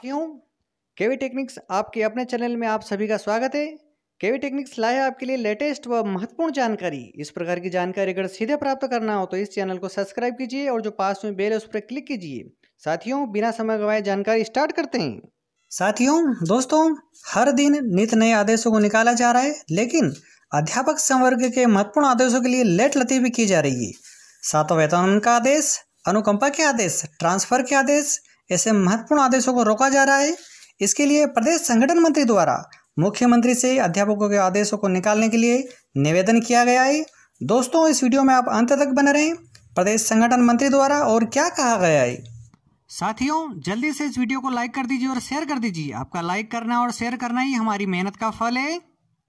क्यों केवी टेक्निक्स आपके अपने चैनल में आप सभी का स्वागत है केवी टेक्निक्स लाए आपके लिए लेटेस्ट व महत्वपूर्ण जानकारी इस प्रकार की जानकारी अगर सीधे प्राप्त करना हो तो इस चैनल को सब्सक्राइब कीजिए और जो पास में बेल है उस पर क्लिक कीजिए साथियों बिना समय गवाए जानकारी स्टार्ट करते हैं साथियों दोस्तों हर दिन नित नए आदेशों को निकाला जा रहा है लेकिन अध्यापक संवर्ग के महत्वपूर्ण आदेशों के लिए लेट लतीफी की जा रही है सातों वेतन का आदेश अनुकंपा के आदेश ट्रांसफर के आदेश ऐसे महत्वपूर्ण आदेशों को रोका जा रहा है इसके लिए प्रदेश संगठन मंत्री द्वारा मुख्यमंत्री से अध्यापकों के आदेशों को निकालने के लिए निवेदन किया गया है दोस्तों इस वीडियो में आप अंत तक बने रहें प्रदेश संगठन मंत्री द्वारा और क्या कहा गया है साथियों जल्दी से इस वीडियो को लाइक कर दीजिए और शेयर कर दीजिए आपका लाइक करना और शेयर करना ही हमारी मेहनत का फल है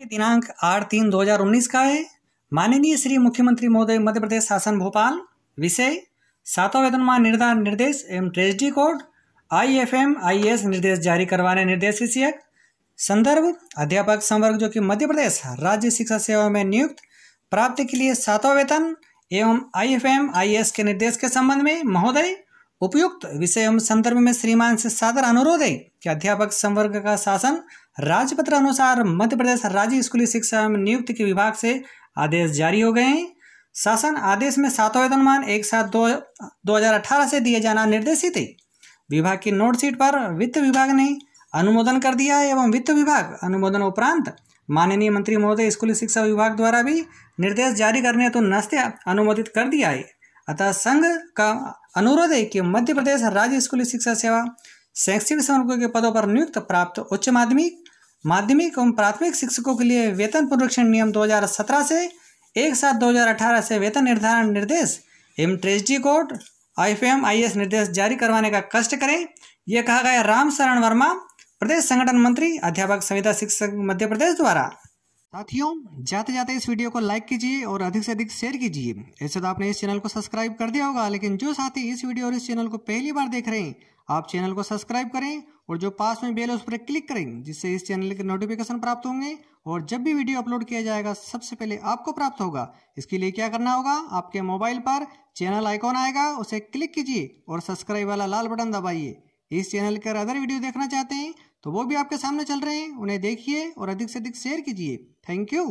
दिनांक आठ तीन दो हजार उन्नीस का है माननीय श्री मुख्यमंत्री महोदय मध्य प्रदेश शासन भोपाल विषय सातवां वेतनमान निर्धारण निर्देश एवं treasury code I F M I S निर्देश जारी करवाने निर्देश विषयक संदर्भ अध्यापक संवर्ग जो कि मध्य प्रदेश राज्य शिक्षा सेवा में नियुक्त प्राप्ति के लिए सातवा वेतन एवं I F M I S के निर्देश के संबंध में महोदय उपयुक्त विषय एवं संदर्भ में श्रीमान से सादर अनुरोध है कि अध्यापक संवर्ग का शासन राजपत्र अनुसार मध्य प्रदेश राज्य स्कूली शिक्षा एवं नियुक्ति के विभाग से आदेश जारी हो गए हैं शासन आदेश में सातों वेतनमान एक सात दो दो हजार अठारह से दिए जाना निर्देशित है विभाग की नोट सीट पर वित्त विभाग ने अनुमोदन कर दिया है एवं वित्त विभाग अनुमोदन उपरांत माननीय मंत्री महोदय स्कूली शिक्षा विभाग द्वारा भी निर्देश जारी करने तो नस्ते अनुमोदित कर दिया है अतः संघ का अनुरोध है कि मध्य प्रदेश राज्य स्कूली शिक्षा सेवा शैक्षणिक संवर्गों के पदों पर नियुक्त प्राप्त उच्च माध्यमिक माध्यमिक एवं प्राथमिक शिक्षकों के लिए वेतन पुनरीक्षण नियम 2017 से एक सात 2018 से वेतन निर्धारण निर्देश एम treasury code F M I S निर्देश जारी करवाने का कष्ट करें यह कहा गया राम शरण वर्मा प्रदेश संगठन मंत्री अध्यापक संविदा शिक्षक मध्य प्रदेश द्वारा साथियों जाते जाते इस वीडियो को लाइक कीजिए और अधिक से अधिक शेयर कीजिए ऐसे तो आपने इस चैनल को सब्सक्राइब कर दिया होगा लेकिन जो साथी इस वीडियो और इस चैनल को पहली बार देख रहे हैं आप चैनल को सब्सक्राइब करें और जो पास में बेल उस पर क्लिक करें जिससे इस चैनल के नोटिफिकेशन प्राप्त होंगे और जब भी वीडियो अपलोड किया जाएगा सबसे पहले आपको प्राप्त होगा इसके लिए क्या करना होगा आपके मोबाइल पर चैनल आइकॉन आएगा उसे क्लिक कीजिए और सब्सक्राइब वाला लाल बटन दबाइए इस चैनल के अदर वीडियो देखना चाहते हैं तो वो भी आपके सामने चल रहे हैं उन्हें देखिए और अधिक से अधिक शेयर कीजिए थैंक यू